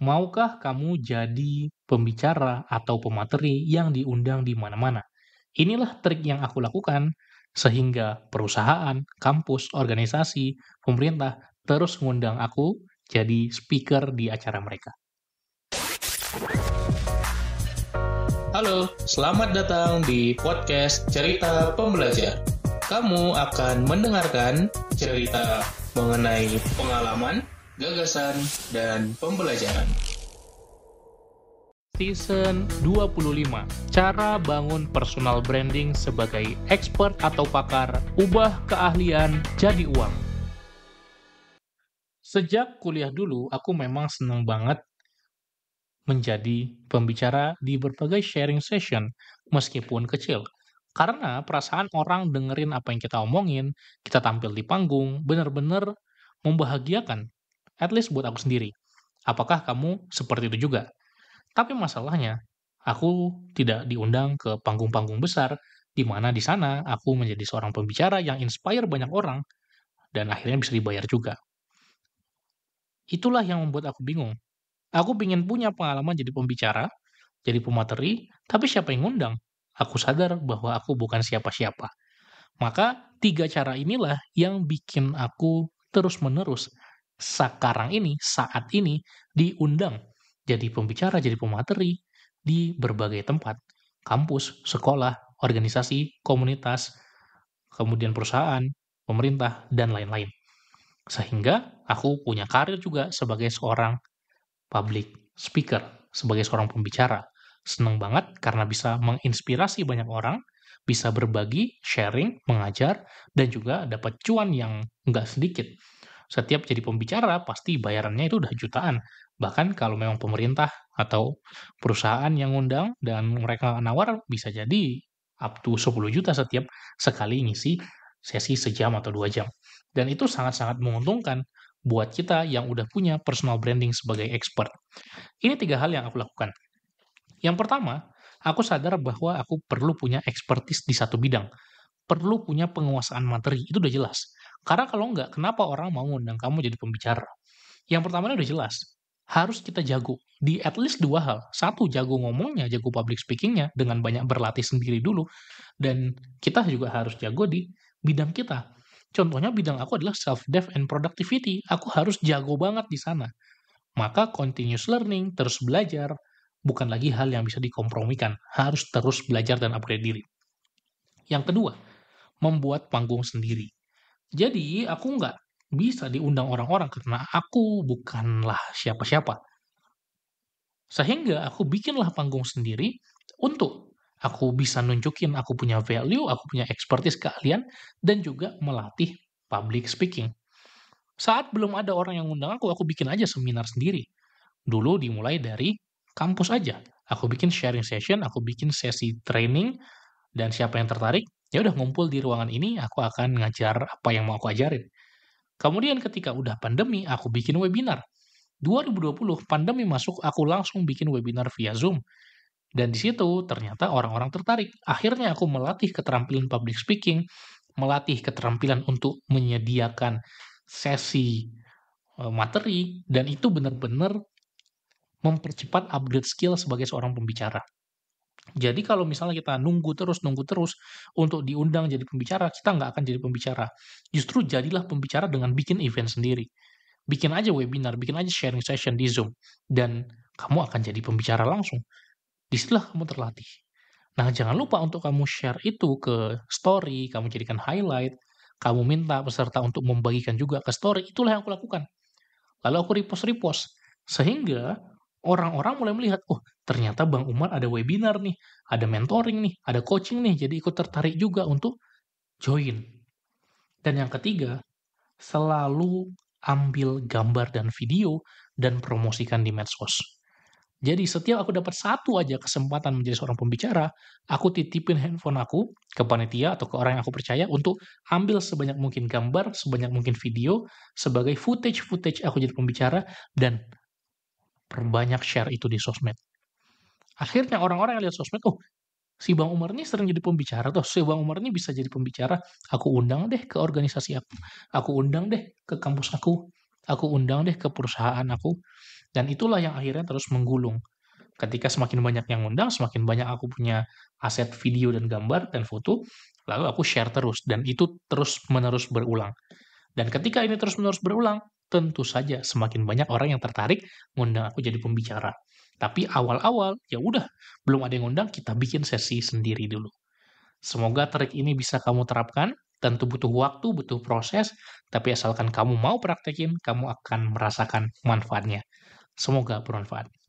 Maukah kamu jadi pembicara atau pemateri yang diundang di mana-mana? Inilah trik yang aku lakukan sehingga perusahaan, kampus, organisasi, pemerintah terus mengundang aku jadi speaker di acara mereka. Halo, selamat datang di podcast Cerita Pembelajar. Kamu akan mendengarkan cerita mengenai pengalaman, gagasan, dan pembelajaran. Season 25 Cara bangun personal branding sebagai expert atau pakar Ubah keahlian jadi uang Sejak kuliah dulu, aku memang senang banget menjadi pembicara di berbagai sharing session meskipun kecil. Karena perasaan orang dengerin apa yang kita omongin, kita tampil di panggung, benar-benar membahagiakan. At least buat aku sendiri. Apakah kamu seperti itu juga? Tapi masalahnya, aku tidak diundang ke panggung-panggung besar, di mana di sana aku menjadi seorang pembicara yang inspire banyak orang, dan akhirnya bisa dibayar juga. Itulah yang membuat aku bingung. Aku ingin punya pengalaman jadi pembicara, jadi pemateri, tapi siapa yang ngundang? Aku sadar bahwa aku bukan siapa-siapa. Maka tiga cara inilah yang bikin aku terus-menerus sekarang ini, saat ini diundang jadi pembicara, jadi pemateri di berbagai tempat, kampus, sekolah, organisasi, komunitas, kemudian perusahaan, pemerintah, dan lain-lain. Sehingga aku punya karir juga sebagai seorang public speaker, sebagai seorang pembicara. Seneng banget karena bisa menginspirasi banyak orang, bisa berbagi, sharing, mengajar, dan juga dapat cuan yang nggak sedikit setiap jadi pembicara pasti bayarannya itu udah jutaan. Bahkan kalau memang pemerintah atau perusahaan yang undang dan mereka nawar bisa jadi up to 10 juta setiap sekali ngisi sesi sejam atau dua jam. Dan itu sangat-sangat menguntungkan buat kita yang udah punya personal branding sebagai expert. Ini tiga hal yang aku lakukan. Yang pertama, aku sadar bahwa aku perlu punya expertise di satu bidang. Perlu punya penguasaan materi, itu udah jelas. Karena kalau enggak, kenapa orang mau ngundang kamu jadi pembicara? Yang pertama udah jelas, harus kita jago di at least dua hal. Satu, jago ngomongnya, jago public speakingnya dengan banyak berlatih sendiri dulu. Dan kita juga harus jago di bidang kita. Contohnya bidang aku adalah self-dev and productivity. Aku harus jago banget di sana. Maka continuous learning, terus belajar, bukan lagi hal yang bisa dikompromikan. Harus terus belajar dan upgrade diri. Yang kedua, membuat panggung sendiri. Jadi aku nggak bisa diundang orang-orang karena aku bukanlah siapa-siapa. Sehingga aku bikinlah panggung sendiri untuk aku bisa nunjukin aku punya value, aku punya expertise keahlian, dan juga melatih public speaking. Saat belum ada orang yang undang aku, aku bikin aja seminar sendiri. Dulu dimulai dari kampus aja. Aku bikin sharing session, aku bikin sesi training, dan siapa yang tertarik, ya udah ngumpul di ruangan ini aku akan ngajar apa yang mau aku ajarin. Kemudian ketika udah pandemi, aku bikin webinar. 2020 pandemi masuk, aku langsung bikin webinar via Zoom. Dan di situ ternyata orang-orang tertarik. Akhirnya aku melatih keterampilan public speaking, melatih keterampilan untuk menyediakan sesi e, materi, dan itu benar-benar mempercepat upgrade skill sebagai seorang pembicara. Jadi kalau misalnya kita nunggu terus, nunggu terus untuk diundang jadi pembicara, kita nggak akan jadi pembicara. Justru jadilah pembicara dengan bikin event sendiri. Bikin aja webinar, bikin aja sharing session di Zoom. Dan kamu akan jadi pembicara langsung. Disitulah kamu terlatih. Nah, jangan lupa untuk kamu share itu ke story, kamu jadikan highlight, kamu minta peserta untuk membagikan juga ke story, itulah yang aku lakukan. Lalu aku repost-repost. Sehingga orang-orang mulai melihat, oh ternyata Bang Umar ada webinar nih, ada mentoring nih, ada coaching nih, jadi ikut tertarik juga untuk join. Dan yang ketiga, selalu ambil gambar dan video dan promosikan di medsos. Jadi setiap aku dapat satu aja kesempatan menjadi seorang pembicara, aku titipin handphone aku ke panitia atau ke orang yang aku percaya untuk ambil sebanyak mungkin gambar, sebanyak mungkin video sebagai footage-footage aku jadi pembicara dan perbanyak share itu di sosmed. Akhirnya orang-orang yang lihat sosmed, oh si Bang Umar ini sering jadi pembicara toh si Bang Umar ini bisa jadi pembicara aku undang deh ke organisasi aku aku undang deh ke kampus aku aku undang deh ke perusahaan aku dan itulah yang akhirnya terus menggulung ketika semakin banyak yang undang semakin banyak aku punya aset video dan gambar dan foto lalu aku share terus dan itu terus menerus berulang dan ketika ini terus menerus berulang tentu saja semakin banyak orang yang tertarik ngundang aku jadi pembicara. Tapi awal-awal ya udah, belum ada yang ngundang, kita bikin sesi sendiri dulu. Semoga trik ini bisa kamu terapkan. Tentu butuh waktu, butuh proses, tapi asalkan kamu mau praktekin, kamu akan merasakan manfaatnya. Semoga bermanfaat.